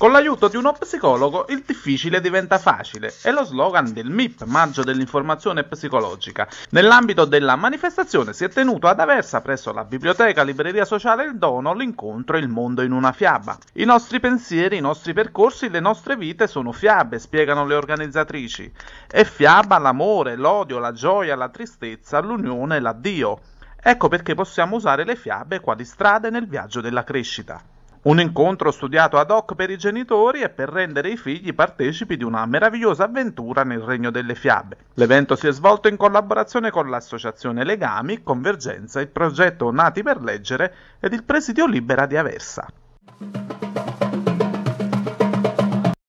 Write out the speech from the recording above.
Con l'aiuto di uno psicologo il difficile diventa facile è lo slogan del MIP, Maggio dell'Informazione Psicologica. Nell'ambito della manifestazione si è tenuto ad Aversa presso la biblioteca Libreria Sociale Il Dono l'incontro Il mondo in una fiaba. I nostri pensieri, i nostri percorsi, le nostre vite sono fiabe, spiegano le organizzatrici. È fiaba l'amore, l'odio, la gioia, la tristezza, l'unione, l'addio. Ecco perché possiamo usare le fiabe quali strade nel viaggio della crescita. Un incontro studiato ad hoc per i genitori e per rendere i figli partecipi di una meravigliosa avventura nel regno delle fiabe. L'evento si è svolto in collaborazione con l'associazione Legami, Convergenza, il progetto Nati per Leggere ed il Presidio Libera di Aversa.